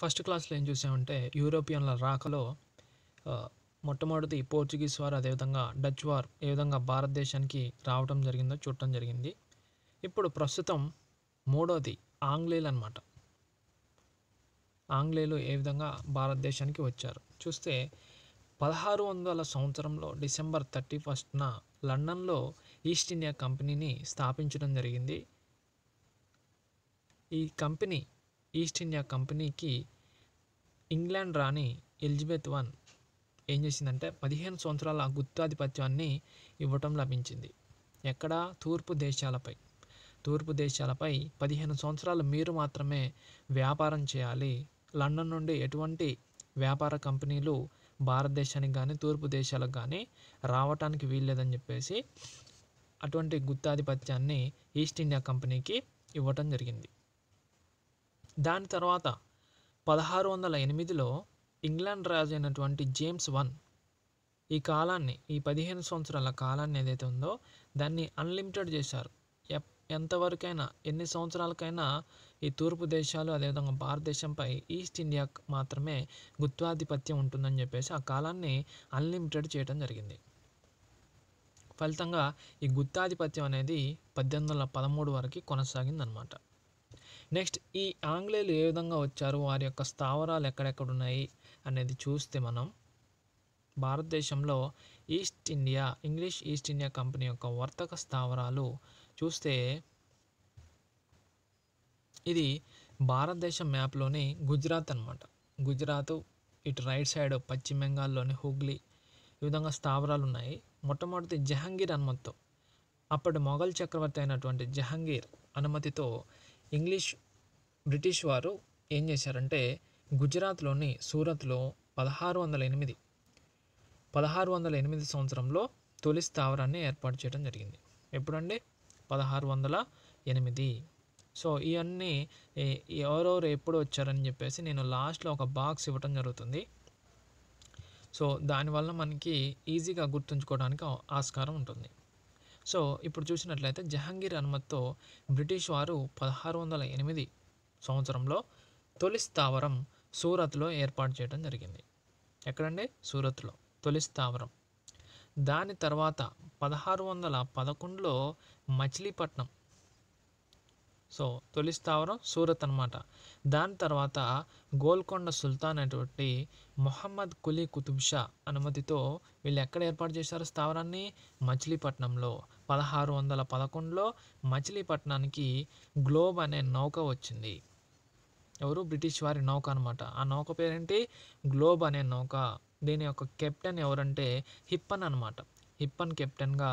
first క్లాస్లో ఏం చూసామంటే యూరోపియన్ల రాకలో మొట్టమొదటి పోర్చుగీస్ వారు అదేవిధంగా డచ్ వార్ ఏ విధంగా భారతదేశానికి రావడం జరిగిందో చూడటం జరిగింది ఇప్పుడు ప్రస్తుతం మూడోది ఆంగ్లేయులు అనమాట ఆంగ్లేయులు ఏ విధంగా భారతదేశానికి వచ్చారు చూస్తే పదహారు వందల సంవత్సరంలో డిసెంబర్ థర్టీ ఫస్ట్న లండన్లో ఈస్ట్ ఇండియా కంపెనీని స్థాపించడం జరిగింది ఈ కంపెనీ ఈస్ట్ ఇండియా కంపెనీకి ఇంగ్లాండ్ రాణి ఎలిజబెత్ వన్ ఏం చేసిందంటే పదిహేను సంవత్సరాల గుత్తాధిపత్యాన్ని ఇవ్వటం లభించింది ఎక్కడ తూర్పు దేశాలపై తూర్పు దేశాలపై పదిహేను సంవత్సరాలు మీరు మాత్రమే వ్యాపారం చేయాలి లండన్ నుండి ఎటువంటి వ్యాపార కంపెనీలు భారతదేశానికి కానీ తూర్పు దేశాలకు కానీ రావటానికి వీల్లేదని చెప్పేసి అటువంటి గుత్తాధిపత్యాన్ని ఈస్ట్ ఇండియా కంపెనీకి ఇవ్వటం జరిగింది దాని తర్వాత పదహారు వందల ఎనిమిదిలో ఇంగ్లాండ్ రాజు అయినటువంటి జేమ్స్ వన్ ఈ కాలాన్ని ఈ పదిహేను సంవత్సరాల కాలాన్ని ఏదైతే ఉందో దాన్ని అన్లిమిటెడ్ చేశారు ఎంతవరకైనా ఎన్ని సంవత్సరాలకైనా ఈ తూర్పు దేశాలు అదేవిధంగా భారతదేశంపై ఈస్ట్ ఇండియా మాత్రమే గుత్వాధిపత్యం ఉంటుందని చెప్పేసి ఆ కాలాన్ని అన్లిమిటెడ్ చేయడం జరిగింది ఫలితంగా ఈ గుత్తాధిపత్యం అనేది పద్దెనిమిది వందల పదమూడు వరకు కొనసాగిందనమాట నెక్స్ట్ ఈ ఆంగ్లేయులు ఏ విధంగా వచ్చారు వారి యొక్క స్థావరాలు ఎక్కడెక్కడ ఉన్నాయి అనేది చూస్తే మనం భారతదేశంలో east India English east India company యొక్క వర్తక స్థావరాలు చూస్తే ఇది భారతదేశం మ్యాప్లోని గుజరాత్ అనమాట గుజరాత్ ఇటు రైట్ సైడ్ పశ్చిమ బెంగాల్లోని హుగ్లీ ఈ విధంగా స్థావరాలు ఉన్నాయి మొట్టమొదటి జహంగీర్ అనుమతితో అప్పటి మొఘల్ చక్రవర్తి అయినటువంటి జహంగీర్ అనుమతితో ఇంగ్లీష్ బ్రిటిష్ వారు ఏం చేశారంటే గుజరాత్లోని సూరత్లో పదహారు వందల ఎనిమిది పదహారు వందల ఎనిమిది సంవత్సరంలో తొలి స్థావరాన్ని ఏర్పాటు చేయడం జరిగింది ఎప్పుడండి పదహారు వందల ఎనిమిది సో ఇవన్నీ ఎవరెవరు ఎప్పుడు వచ్చారని చెప్పేసి నేను లాస్ట్లో ఒక బాక్స్ ఇవ్వటం జరుగుతుంది సో దానివల్ల మనకి ఈజీగా గుర్తుంచుకోవడానికి ఆస్కారం ఉంటుంది సో ఇప్పుడు చూసినట్లయితే జహాంగీర్ అనుమతితో బ్రిటిష్ వారు పదహారు వందల ఎనిమిది సంవత్సరంలో తొలి స్థావరం సూరత్లో ఏర్పాటు చేయడం జరిగింది ఎక్కడండి సూరత్లో తొలి స్థావరం దాని తర్వాత పదహారు వందల పదకొండులో మచిలీపట్నం సో తొలి స్థావరం సూరత్ అనమాట దాని తర్వాత గోల్కొండ సుల్తాన్ అనేటువంటి మొహమ్మద్ కులీ కుతుబ్షా అనుమతితో వీళ్ళు ఎక్కడ ఏర్పాటు చేశారు స్థావరాన్ని మచిలీపట్నంలో పదహారు వందల పదకొండులో మచిలీపట్నానికి గ్లోబ్ అనే నౌక వచ్చింది ఎవరు బ్రిటిష్ వారి నౌక అనమాట ఆ నౌక పేరేంటి గ్లోబ్ అనే నౌక దీని యొక్క కెప్టెన్ ఎవరంటే హిప్పన్ అనమాట హిప్పన్ కెప్టెన్గా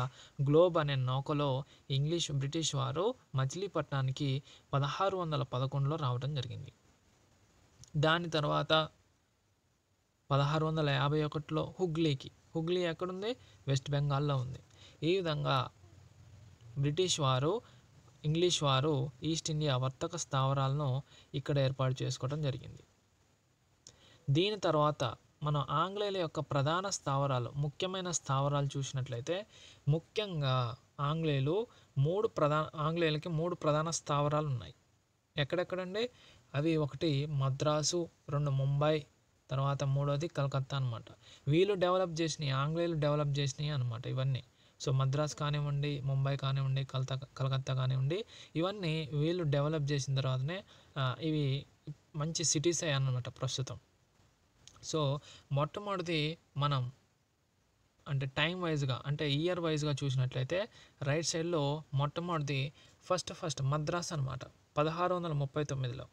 గ్లోబ్ అనే నౌకలో ఇంగ్లీష్ బ్రిటిష్ వారు మచిలీపట్నానికి పదహారు వందల పదకొండులో రావడం జరిగింది దాని తర్వాత పదహారు వందల యాభై ఒకటిలో హుగ్లీకి హుగ్లీ ఎక్కడుంది వెస్ట్ బెంగాల్లో ఉంది ఈ విధంగా బ్రిటిష్ వారు ఇంగ్లీష్ వారు ఈస్ట్ ఇండియా వర్తక స్థావరాలను ఇక్కడ ఏర్పాటు చేసుకోవడం జరిగింది దీని తర్వాత మనం ఆంగ్లేయుల యొక్క ప్రధాన స్థావరాలు ముఖ్యమైన స్థావరాలు చూసినట్లయితే ముఖ్యంగా ఆంగ్లేయులు మూడు ప్రధాన ఆంగ్లేయులకి మూడు ప్రధాన స్థావరాలు ఉన్నాయి ఎక్కడెక్కడండి అవి ఒకటి మద్రాసు రెండు ముంబై తర్వాత మూడోది కలకత్తా అనమాట వీళ్ళు డెవలప్ చేసినాయి ఆంగ్లేయులు డెవలప్ చేసినాయి అనమాట ఇవన్నీ సో మద్రాస్ కానివ్వండి ముంబై కానివ్వండి కల్త కలకత్తా కానివ్వండి ఇవన్నీ వీళ్ళు డెవలప్ చేసిన తర్వాతనే ఇవి మంచి సిటీస్ అయ్యానమాట ప్రస్తుతం సో మొట్టమొదటి మనం అంటే టైం వైజ్గా అంటే ఇయర్ వైజ్గా చూసినట్లయితే రైట్ సైడ్లో మొట్టమొదటి ఫస్ట్ ఫస్ట్ మద్రాస్ అనమాట పదహారు వందల ముప్పై తొమ్మిదిలో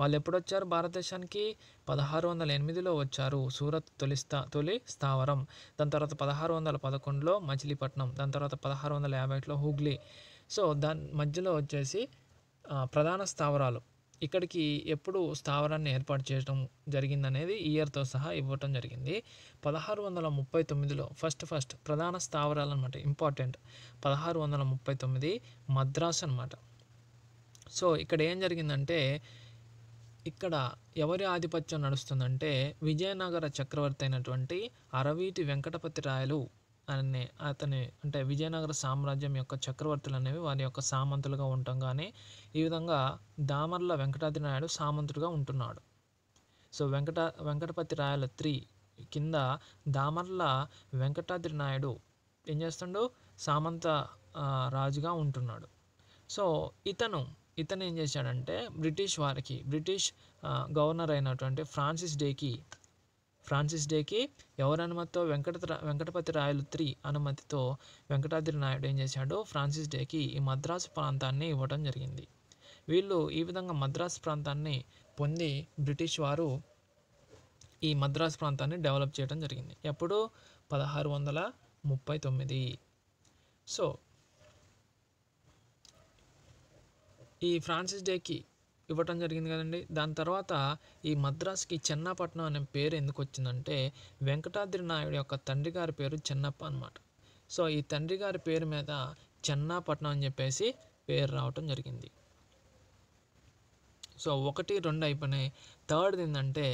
వాళ్ళు ఎప్పుడొచ్చారు భారతదేశానికి పదహారు వందల ఎనిమిదిలో వచ్చారు సూరత్ తొలి స్థా తొలి స్థావరం దాని తర్వాత పదహారు వందల పదకొండులో మచిలీపట్నం దాని తర్వాత పదహారు వందల యాభై ఒకటిలో హుగ్లీ సో దాని మధ్యలో వచ్చేసి ప్రధాన స్థావరాలు ఇక్కడికి ఎప్పుడు స్థావరాన్ని ఏర్పాటు చేయడం అనేది ఇయర్తో సహా ఇవ్వటం జరిగింది పదహారు వందల ముప్పై తొమ్మిదిలో ఫస్ట్ ఫస్ట్ ప్రధాన స్థావరాలు అనమాట ఇంపార్టెంట్ పదహారు వందల ముప్పై తొమ్మిది మద్రాసు అనమాట సో ఇక్కడ ఏం జరిగిందంటే ఇక్కడ ఎవరి ఆధిపత్యం నడుస్తుందంటే విజయనగర చక్రవర్తి అయినటువంటి అరవీటి వెంకటపతి రాయలు అనే అతని అంటే విజయనగర సామ్రాజ్యం యొక్క చక్రవర్తులు అనేవి వారి యొక్క సామంతులుగా ఉండగానే ఈ విధంగా దామర్ల వెంకటాద్రి నాయుడు సామంతుడుగా ఉంటున్నాడు సో వెంకట వెంకటపతి రాయల త్రీ కింద దామర్ల వెంకటాద్రి నాయుడు ఏం చేస్తుండో సామంత రాజుగా ఉంటున్నాడు సో ఇతను ఇతను ఏం చేశాడంటే బ్రిటిష్ వారికి బ్రిటిష్ గవర్నర్ అయినటువంటి ఫ్రాన్సిస్ డేకి ఫ్రాన్సిస్ డేకి ఎవరి అనుమతితో వెంకట వెంకటపతి రాయలు త్రీ అనుమతితో వెంకటాద్రి నాయుడు ఏం చేశాడు ఫ్రాన్సిస్ డేకి ఈ మద్రాసు ప్రాంతాన్ని ఇవ్వడం జరిగింది వీళ్ళు ఈ విధంగా మద్రాసు ప్రాంతాన్ని పొంది బ్రిటిష్ వారు ఈ మద్రాసు ప్రాంతాన్ని డెవలప్ చేయడం జరిగింది ఎప్పుడు పదహారు వందల ముప్పై తొమ్మిది సో ఈ ఫ్రాన్సిస్ డేకి ఇవ్వటం జరిగింది కదండి దాని తర్వాత ఈ మద్రాసుకి చెన్నపట్నం అనే పేరు ఎందుకు వచ్చిందంటే వెంకటాద్రి నాయుడు యొక్క తండ్రి గారి పేరు చెన్నప్ప అనమాట సో ఈ తండ్రి గారి పేరు మీద చెన్నాపట్నం అని చెప్పేసి పేరు రావటం జరిగింది సో ఒకటి రెండు అయిపోయినాయి థర్డ్ది ఏంటంటే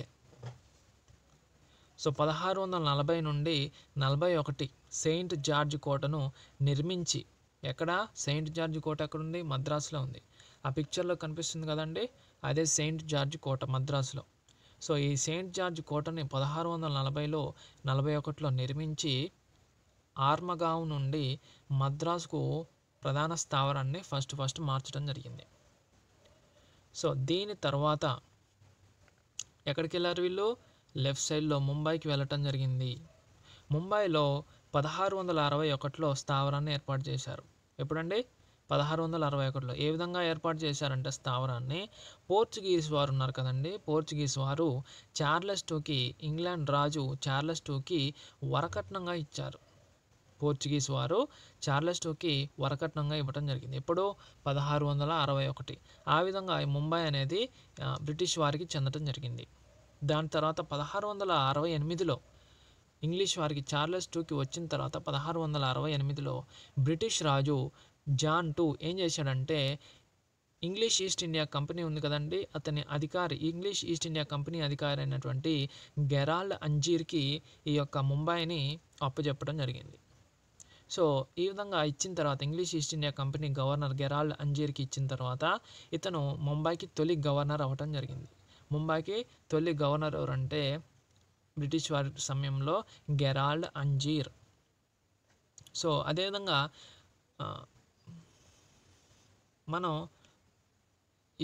సో పదహారు వందల నలభై నుండి నలభై ఒకటి సెయింట్ జార్జ్ కోటను నిర్మించి ఎక్కడ సెయింట్ జార్జ్ కోట ఎక్కడుంది మద్రాసులో ఉంది ఆ పిక్చర్లో కనిపిస్తుంది కదండి అదే సెయింట్ జార్జ్ కోట మద్రాసులో సో ఈ సెయింట్ జార్జ్ కోటని పదహారు వందల నలభైలో నలభై ఒకటిలో నిర్మించి ఆర్మగావ్ నుండి మద్రాసుకు ప్రధాన స్థావరాన్ని ఫస్ట్ ఫస్ట్ మార్చడం జరిగింది సో దీని తర్వాత ఎక్కడికి వెళ్ళారు వీళ్ళు లెఫ్ట్ సైడ్లో ముంబైకి వెళ్ళటం జరిగింది ముంబైలో పదహారు వందల అరవై ఒకటిలో స్థావరాన్ని ఏర్పాటు చేశారు ఎప్పుడండి పదహారు వందల అరవై ఒకటిలో ఏ విధంగా ఏర్పాటు చేశారంటే స్థావరాన్ని పోర్చుగీస్ వారు ఉన్నారు కదండి పోర్చుగీస్ వారు చార్లెస్ టూకి ఇంగ్లాండ్ రాజు చార్లెస్ టూకి వరకట్నంగా ఇచ్చారు పోర్చుగీస్ వారు చార్లెస్ టూకి వరకట్నంగా ఇవ్వడం జరిగింది ఎప్పుడో పదహారు వందల అరవై ఒకటి ఆ విధంగా ముంబై అనేది బ్రిటిష్ వారికి చెందటం జరిగింది దాని తర్వాత పదహారు వందల అరవై ఎనిమిదిలో ఇంగ్లీష్ వారికి చార్లెస్ టూకి వచ్చిన తర్వాత పదహారు వందల అరవై ఎనిమిదిలో బ్రిటిష్ రాజు జాన్ టూ ఏం చేశాడంటే ఇంగ్లీష్ ఈస్ట్ ఇండియా కంపెనీ ఉంది కదండి అతని అధికారి ఇంగ్లీష్ ఈస్ట్ ఇండియా కంపెనీ అధికారి అయినటువంటి గెరాల్డ్ అంజీర్కి ఈ యొక్క ముంబైని అప్పచెప్పడం జరిగింది సో ఈ విధంగా ఇచ్చిన తర్వాత English east India company governor Gerald అంజీర్కి ఇచ్చిన తర్వాత ఇతను ముంబైకి తొలి గవర్నర్ అవ్వటం జరిగింది ముంబైకి తొలి గవర్నర్ ఎవరంటే బ్రిటిష్ వారి సమయంలో గెరాల్డ్ అంజీర్ సో అదేవిధంగా మనం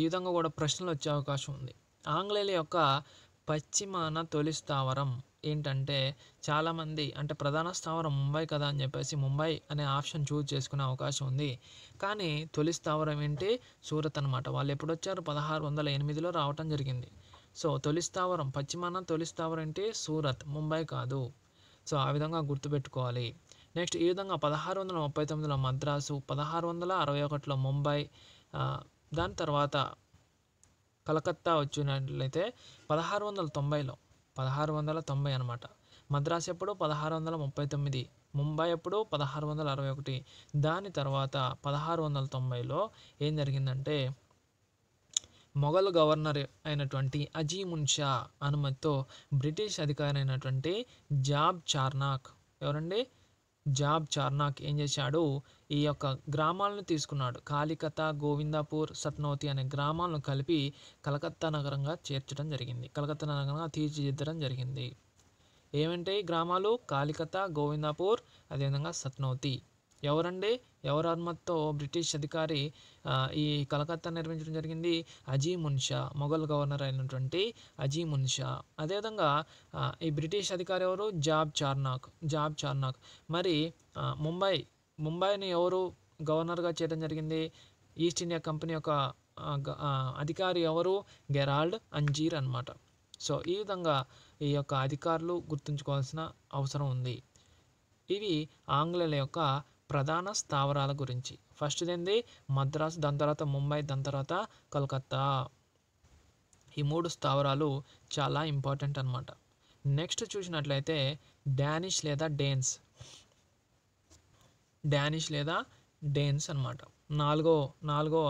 ఈ విధంగా కూడా ప్రశ్నలు వచ్చే అవకాశం ఉంది ఆంగ్లేయుల యొక్క పశ్చిమాన తొలి స్థావరం ఏంటంటే చాలామంది అంటే ప్రధాన స్థావరం ముంబై కదా అని చెప్పేసి ముంబై అనే ఆప్షన్ చూజ్ చేసుకునే అవకాశం ఉంది కానీ తొలి స్థావరం ఏంటి సూరత్ అనమాట వాళ్ళు ఎప్పుడు వచ్చారు పదహారు వందల ఎనిమిదిలో రావటం జరిగింది సో తొలి స్థావరం పశ్చిమాన తొలి స్థావరం ఏంటి సూరత్ ముంబై కాదు సో ఆ విధంగా గుర్తుపెట్టుకోవాలి నెక్స్ట్ ఈ విధంగా పదహారు వందల ముప్పై తొమ్మిదిలో మద్రాసు పదహారు వందల అరవై ఒకటిలో ముంబై దాని తర్వాత కలకత్తా వచ్చినట్లయితే పదహారు వందల తొంభైలో పదహారు వందల తొంభై అనమాట మద్రాసు ఎప్పుడు పదహారు వందల ముప్పై తొమ్మిది ముంబై ఎప్పుడు పదహారు వందల అరవై ఒకటి దాని తర్వాత పదహారు వందల తొంభైలో ఏం జరిగిందంటే మొఘల్ గవర్నర్ అయినటువంటి అజీమున్ మున్షా అనుమతితో బ్రిటిష్ అధికారి అయినటువంటి జాబ్ చార్నాక్ ఎవరండి జాబ్ చార్నాక్ ఏం చేశాడు ఈ యొక్క గ్రామాలను తీసుకున్నాడు కాలికత గోవిందాపూర్ సత్నవతి అనే గ్రామాలను కలిపి కలకత్తా నగరంగా చేర్చడం జరిగింది కలకత్తా నగరంగా తీర్చిదిద్దడం జరిగింది ఏమంటే ఈ గ్రామాలు కాలికత గోవిందాపూర్ అదేవిధంగా సత్నవతి ఎవరండి ఎవరు అనుమతితో బ్రిటిష్ అధికారి ఈ కలకత్తా నిర్మించడం జరిగింది అజీ మున్షా మొఘల్ గవర్నర్ అయినటువంటి అజీమున్ షా అదేవిధంగా ఈ బ్రిటిష్ అధికారి ఎవరు జాబ్ చార్నాక్ జాబ్ చార్నాక్ మరి ముంబై ముంబైని ఎవరు గవర్నర్గా చేయడం జరిగింది ఈస్ట్ ఇండియా కంపెనీ యొక్క అధికారి ఎవరు గెరాల్డ్ అంజీర్ అనమాట సో ఈ విధంగా ఈ యొక్క అధికారులు గుర్తుంచుకోవాల్సిన అవసరం ఉంది ఇవి ఆంగ్లేయుల యొక్క ప్రధాన స్థావరాల గురించి ఫస్ట్ ఏంది మద్రాసు దాని తర్వాత ముంబై దాని తర్వాత కలకత్తా ఈ మూడు స్థావరాలు చాలా ఇంపార్టెంట్ అనమాట నెక్స్ట్ చూసినట్లయితే డానిష్ లేదా డేన్స్ డానిష్ లేదా డేన్స్ అనమాట నాలుగో నాలుగో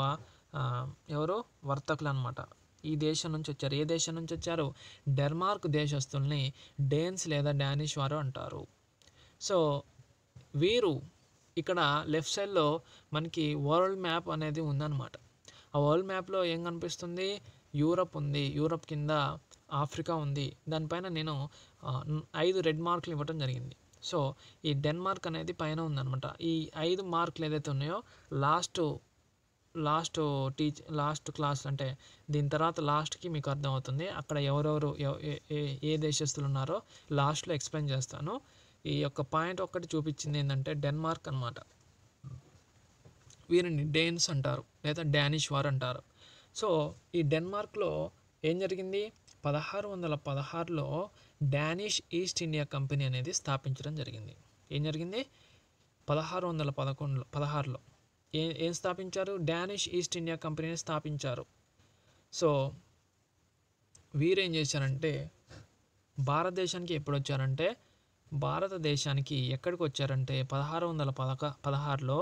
ఎవరు వర్తకులు అనమాట ఈ దేశం నుంచి వచ్చారు ఏ దేశం నుంచి వచ్చారు డెన్మార్క్ దేశస్తుల్ని డేన్స్ లేదా డానిష్ వారు అంటారు సో వీరు ఇక్కడ లెఫ్ట్ సైడ్లో మనకి వరల్డ్ మ్యాప్ అనేది ఉందన్నమాట ఆ వరల్డ్ మ్యాప్లో ఏం కనిపిస్తుంది యూరప్ ఉంది యూరప్ కింద ఆఫ్రికా ఉంది దానిపైన నేను ఐదు రెడ్ మార్కులు ఇవ్వటం జరిగింది సో ఈ డెన్మార్క్ అనేది పైన ఉందన్నమాట ఈ ఐదు మార్కులు ఏదైతే ఉన్నాయో last last teach last class అంటే దీని తర్వాత లాస్ట్కి మీకు అర్థమవుతుంది అక్కడ ఎవరెవరు ఏ దేశస్తులు ఉన్నారో లాస్ట్లో ఎక్స్ప్లెయిన్ చేస్తాను ఈ యొక్క పాయింట్ ఒక్కటి చూపించింది ఏంటంటే డెన్మార్క్ అనమాట వీరిని డేన్స్ అంటారు లేదా డానిష్ వార్ అంటారు సో ఈ డెన్మార్క్లో ఏం జరిగింది పదహారు వందల పదహారులో డానిష్ ఈస్ట్ ఇండియా కంపెనీ అనేది స్థాపించడం జరిగింది ఏం జరిగింది పదహారు వందల పదకొండులో పదహారులో ఏ ఏం స్థాపించారు డానిష్ ఈస్ట్ ఇండియా కంపెనీని స్థాపించారు సో వీరేం చేశారంటే భారతదేశానికి ఎప్పుడు వచ్చారంటే భారతదేశానికి ఎక్కడికి వచ్చారంటే పదహారు వందల పదక పదహారులో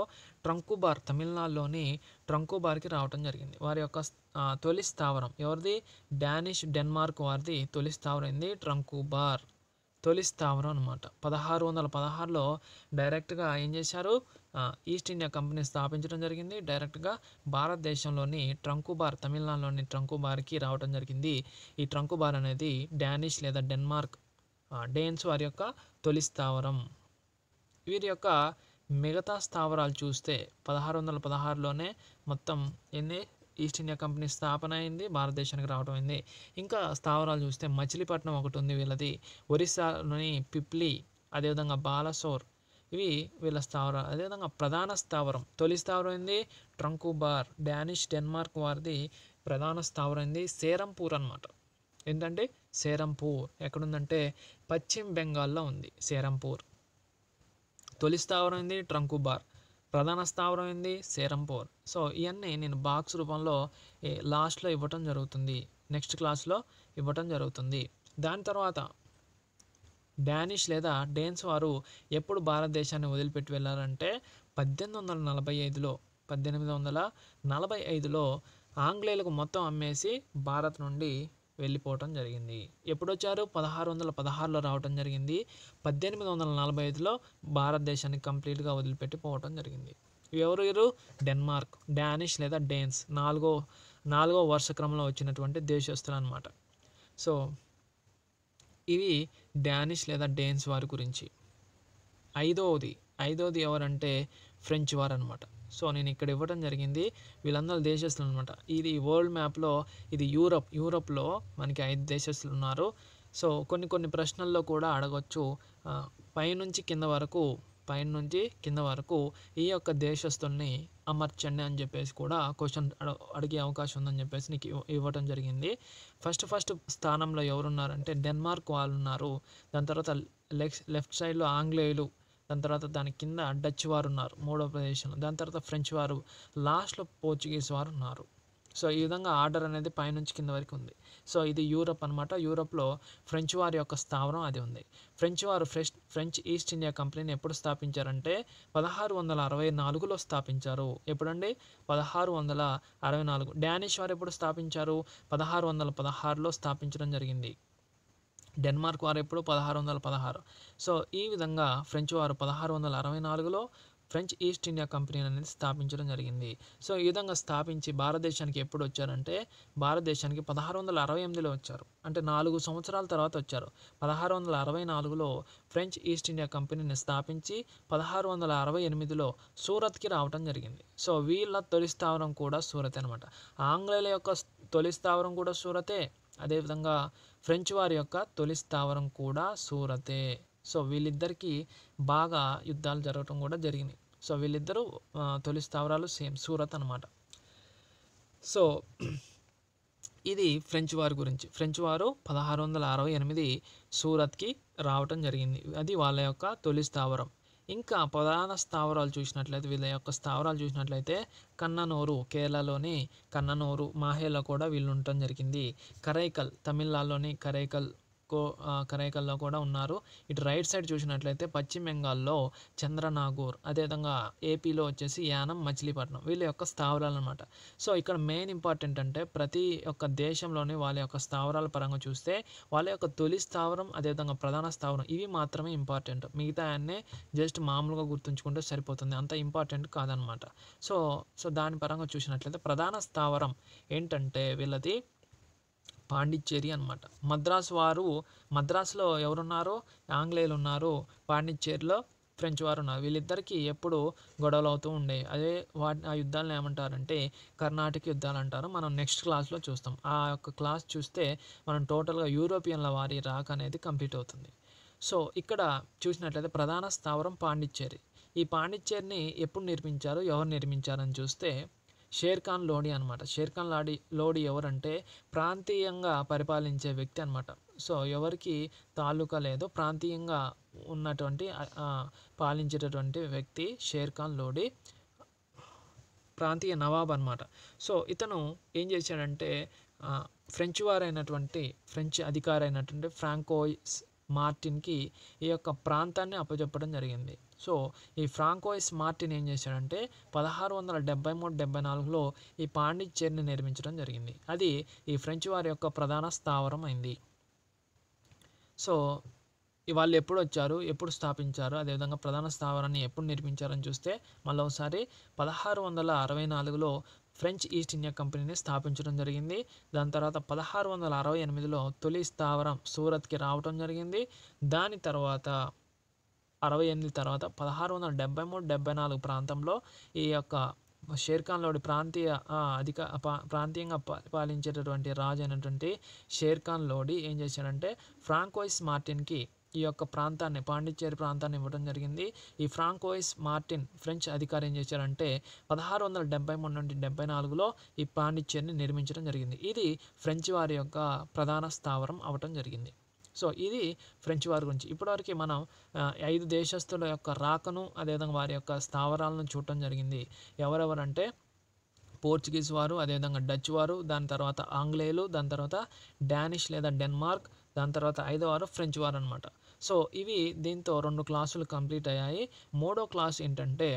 ట్రంకుబార్ తమిళనాడులోని ట్రంకుబార్కి రావటం జరిగింది వారి యొక్క తొలి స్థావరం ఎవరిది డానిష్ డెన్మార్క్ వారిది తొలి స్థావరం ఏంది ట్రంకుబార్ తొలి స్థావరం అనమాట పదహారు వందల పదహారులో డైరెక్ట్గా ఏం చేశారు ఈస్ట్ ఇండియా కంపెనీ స్థాపించడం జరిగింది డైరెక్ట్గా భారతదేశంలోని ట్రంకుబార్ తమిళనాడులోని ట్రంకుబార్కి రావడం జరిగింది ఈ ట్రంకుబార్ అనేది డానిష్ లేదా డెన్మార్క్ డేన్స్ వారి యొక్క తొలి స్థావరం వీరి యొక్క మిగతా స్థావరాలు చూస్తే పదహారు వందల పదహారులోనే మొత్తం ఎన్ని ఈస్ట్ ఇండియా కంపెనీ స్థాపన అయింది భారతదేశానికి రావడం అయింది ఇంకా స్థావరాలు చూస్తే మచిలీపట్నం ఒకటి ఉంది వీళ్ళది ఒరిస్సాలోని పిప్లి అదేవిధంగా బాలసోర్ ఇవి వీళ్ళ స్థావరాలు అదేవిధంగా ప్రధాన స్థావరం తొలి స్థావరం ఏంది ట్రంకుబార్ డానిష్ డెన్మార్క్ వారిది ప్రధాన స్థావరం ఏంది సేరంపూర్ అనమాట ఏంటంటే సేరంపూర్ ఎక్కడుందంటే పశ్చిమ బెంగాల్లో ఉంది సేరంపూర్ తొలి స్థావరం ఏంది ట్రంకు బార్ ప్రధాన స్థావరం ఏంది సేరంపూర్ సో ఇవన్నీ నేను బాక్స్ రూపంలో లాస్ట్లో ఇవ్వటం జరుగుతుంది నెక్స్ట్ క్లాస్లో ఇవ్వటం జరుగుతుంది దాని తర్వాత డానిష్ లేదా డేన్స్ వారు ఎప్పుడు భారతదేశాన్ని వదిలిపెట్టి వెళ్ళారంటే పద్దెనిమిది వందల నలభై ఐదులో పద్దెనిమిది వందల నలభై ఐదులో ఆంగ్లేయులకు మొత్తం అమ్మేసి భారత్ నుండి వెళ్ళిపోవటం జరిగింది ఎప్పుడొచ్చారు పదహారు వందల పదహారులో రావటం జరిగింది పద్దెనిమిది వందల నలభై ఐదులో భారతదేశాన్ని కంప్లీట్గా వదిలిపెట్టి పోవటం జరిగింది ఎవరు వీరు డెన్మార్క్ డానిష్ లేదా డేన్స్ నాలుగో నాలుగో క్రమంలో వచ్చినటువంటి దేశస్తులు అనమాట సో ఇవి డానిష్ లేదా డేన్స్ వారి గురించి ఐదవది ఐదవది ఎవరంటే ఫ్రెంచ్ వారు అనమాట సో నేను ఇక్కడ ఇవ్వడం జరిగింది వీళ్ళందరూ దేశస్తులు అనమాట ఇది వరల్డ్ మ్యాప్లో ఇది యూరప్ యూరప్లో మనకి ఐదు దేశస్తులు ఉన్నారు సో కొన్ని కొన్ని ప్రశ్నల్లో కూడా అడగచ్చు పైనుంచి కింద వరకు పైన నుంచి కింద వరకు ఈ యొక్క దేశస్తుల్ని అమర్చండి అని చెప్పేసి కూడా క్వశ్చన్ అడిగే అవకాశం ఉందని చెప్పేసి నీకు ఇవ్వటం జరిగింది ఫస్ట్ ఫస్ట్ స్థానంలో ఎవరున్నారంటే డెన్మార్క్ వాళ్ళు ఉన్నారు దాని తర్వాత లెఫ్ట్ సైడ్లో ఆంగ్లేయులు దాని తర్వాత దాని కింద డచ్ వారు ఉన్నారు మూడో ప్రదేశంలో దాని తర్వాత ఫ్రెంచ్ వారు లాస్ట్లో పోర్చుగీస్ వారు ఉన్నారు సో ఈ విధంగా ఆర్డర్ అనేది పైనుంచి కింద వరకు ఉంది సో ఇది యూరప్ అనమాట యూరప్లో ఫ్రెంచ్ వారి యొక్క స్థావరం అది ఉంది ఫ్రెంచ్ వారు ఫ్రెష్ ఫ్రెంచ్ ఈస్ట్ ఇండియా కంపెనీని ఎప్పుడు స్థాపించారంటే పదహారు వందల అరవై నాలుగులో స్థాపించారు ఎప్పుడండి పదహారు వందల అరవై నాలుగు డానిష్ వారు ఎప్పుడు స్థాపించారు పదహారు వందల పదహారులో స్థాపించడం జరిగింది డెన్మార్క్ వారు ఎప్పుడు పదహారు వందల పదహారు సో ఈ విధంగా ఫ్రెంచ్ వారు పదహారు వందల అరవై నాలుగులో ఫ్రెంచ్ ఈస్ట్ ఇండియా కంపెనీ అనేది స్థాపించడం జరిగింది సో ఈ విధంగా స్థాపించి భారతదేశానికి ఎప్పుడు వచ్చారంటే భారతదేశానికి పదహారు వందల అరవై ఎనిమిదిలో వచ్చారు అంటే నాలుగు సంవత్సరాల తర్వాత వచ్చారు పదహారు వందల అరవై నాలుగులో ఫ్రెంచ్ ఈస్ట్ ఇండియా కంపెనీని స్థాపించి పదహారు వందల అరవై ఎనిమిదిలో సూరత్కి రావటం జరిగింది సో వీళ్ళ తొలి స్థావరం కూడా సూరత్ అనమాట ఆంగ్లేయుల యొక్క తొలి స్థావరం కూడా సూరతే అదేవిధంగా ఫ్రెంచ్ వారి యొక్క తొలి స్థావరం కూడా సూరతే సో వీళ్ళిద్దరికీ బాగా యుద్ధాలు జరగటం కూడా జరిగింది సో వీళ్ళిద్దరూ తొలి స్థావరాలు సేమ్ సూరత్ అనమాట సో ఇది ఫ్రెంచ్ వారి గురించి ఫ్రెంచ్ వారు పదహారు వందల అరవై ఎనిమిది సూరత్కి రావటం జరిగింది అది వాళ్ళ యొక్క తొలి స్థావరం ఇంకా ప్రధాన స్థావరాలు చూసినట్లయితే వీళ్ళ యొక్క స్థావరాలు చూసినట్లయితే కన్ననూరు కేరళలోని కన్ననూరు మాహేలో కూడా వీళ్ళు ఉండటం జరిగింది కరైకల్ తమిళనాడులోని కరైకల్ కో కరైకల్లో కూడా ఉన్నారు ఇటు రైట్ సైడ్ చూసినట్లయితే పశ్చిమ బెంగాల్లో చంద్రనాగూర్ అదేవిధంగా ఏపీలో వచ్చేసి యానం మచిలీపట్నం వీళ్ళ యొక్క స్థావరాలు అనమాట సో ఇక్కడ మెయిన్ ఇంపార్టెంట్ అంటే ప్రతి ఒక్క దేశంలోని వాళ్ళ యొక్క స్థావరాల పరంగా చూస్తే వాళ్ళ యొక్క తొలి స్థావరం అదేవిధంగా ప్రధాన స్థావరం ఇవి మాత్రమే ఇంపార్టెంట్ మిగతా అన్నీ జస్ట్ మామూలుగా గుర్తుంచుకుంటే సరిపోతుంది అంత ఇంపార్టెంట్ కాదనమాట సో సో దాని పరంగా చూసినట్లయితే ప్రధాన స్థావరం ఏంటంటే వీళ్ళది పాండిచ్చేరి అనమాట మద్రాసు వారు మద్రాసులో ఎవరున్నారో ఆంగ్లేయులు ఉన్నారు పాండిచ్చేరిలో ఫ్రెంచ్ వారు ఉన్నారు వీళ్ళిద్దరికీ ఎప్పుడు గొడవలు అవుతూ ఉండేవి అదే వాటి ఆ యుద్ధాలను ఏమంటారంటే కర్ణాటక యుద్ధాలు అంటారు మనం నెక్స్ట్ క్లాస్లో చూస్తాం ఆ యొక్క క్లాస్ చూస్తే మనం టోటల్గా యూరోపియన్ల వారి రాక అనేది కంప్లీట్ అవుతుంది సో ఇక్కడ చూసినట్లయితే ప్రధాన స్థావరం పాండిచ్చేరి ఈ పాండిచ్చేరిని ఎప్పుడు నిర్మించారు ఎవరు నిర్మించారని చూస్తే షేర్ ఖాన్ లోడి అనమాట ఖాన్ లాడి లోడి ఎవరంటే ప్రాంతీయంగా పరిపాలించే వ్యక్తి అనమాట సో ఎవరికి తాలూకా లేదో ప్రాంతీయంగా ఉన్నటువంటి పాలించేటటువంటి వ్యక్తి షేర్ ఖాన్ లోడి ప్రాంతీయ నవాబ్ అనమాట సో ఇతను ఏం చేశాడంటే ఫ్రెంచ్ వారైనటువంటి ఫ్రెంచ్ అధికారైనటువంటి ఫ్రాంకోయిస్ మార్టిన్కి ఈ యొక్క ప్రాంతాన్ని అప్పచెప్పడం జరిగింది సో ఈ ఫ్రాంకోయిస్ మార్టిన్ ఏం చేశాడంటే పదహారు వందల డెబ్బై మూడు డెబ్బై నాలుగులో ఈ పాండిచ్చేరిని నిర్మించడం జరిగింది అది ఈ ఫ్రెంచ్ వారి యొక్క ప్రధాన స్థావరం అయింది సో వాళ్ళు ఎప్పుడు వచ్చారు ఎప్పుడు స్థాపించారు అదేవిధంగా ప్రధాన స్థావరాన్ని ఎప్పుడు నిర్మించారని చూస్తే మళ్ళీ ఒకసారి పదహారు వందల అరవై నాలుగులో ఫ్రెంచ్ ఈస్ట్ ఇండియా కంపెనీని స్థాపించడం జరిగింది దాని తర్వాత పదహారు వందల అరవై ఎనిమిదిలో తొలి స్థావరం సూరత్కి రావడం జరిగింది దాని తర్వాత అరవై ఎనిమిది తర్వాత పదహారు వందల డెబ్బై మూడు డెబ్బై నాలుగు ప్రాంతంలో ఈ యొక్క షేర్ఖాన్లోడి ప్రాంతీయ అధిక ప్రాంతీయంగా పాలించేటటువంటి రాజు అయినటువంటి షేర్ఖాన్ లోడి ఏం చేశాడంటే ఫ్రాంకోయిస్ మార్టిన్కి ఈ యొక్క ప్రాంతాన్ని పాండిచ్చేరి ప్రాంతాన్ని ఇవ్వడం జరిగింది ఈ ఫ్రాంకోయిస్ మార్టిన్ ఫ్రెంచ్ అధికారి ఏం చేశారంటే పదహారు వందల డెబ్బై మూడు నుండి డెబ్బై నాలుగులో ఈ పాండిచ్చేరిని నిర్మించడం జరిగింది ఇది ఫ్రెంచ్ వారి యొక్క ప్రధాన స్థావరం అవ్వటం జరిగింది సో ఇది ఫ్రెంచ్ వారి గురించి ఇప్పటివరకు మనం ఐదు దేశస్తుల యొక్క రాకను అదేవిధంగా వారి యొక్క స్థావరాలను చూడటం జరిగింది ఎవరెవరంటే పోర్చుగీస్ వారు అదేవిధంగా డచ్ వారు దాని తర్వాత ఆంగ్లేయులు దాని తర్వాత డానిష్ లేదా డెన్మార్క్ దాని తర్వాత ఐదో వారు ఫ్రెంచ్ వారు అనమాట సో ఇవి దీంతో రెండు క్లాసులు కంప్లీట్ అయ్యాయి మూడో క్లాస్ ఏంటంటే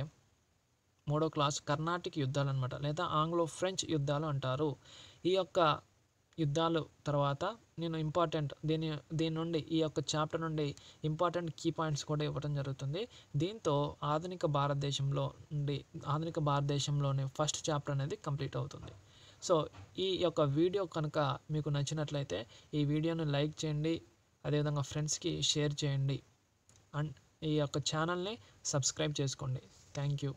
మూడో క్లాస్ కర్ణాటిక్ యుద్ధాలు అనమాట లేదా ఆంగ్లో ఫ్రెంచ్ యుద్ధాలు అంటారు ఈ యొక్క యుద్ధాలు తర్వాత నేను ఇంపార్టెంట్ దీని దీని నుండి ఈ యొక్క చాప్టర్ నుండి ఇంపార్టెంట్ కీ పాయింట్స్ కూడా ఇవ్వడం జరుగుతుంది దీంతో ఆధునిక భారతదేశంలో నుండి ఆధునిక భారతదేశంలోని ఫస్ట్ చాప్టర్ అనేది కంప్లీట్ అవుతుంది సో ఈ యొక్క వీడియో కనుక మీకు నచ్చినట్లయితే ఈ వీడియోను లైక్ చేయండి అదేవిధంగా ఫ్రెండ్స్కి షేర్ చేయండి అండ్ ఈ యొక్క ఛానల్ని సబ్స్క్రైబ్ చేసుకోండి థ్యాంక్ యూ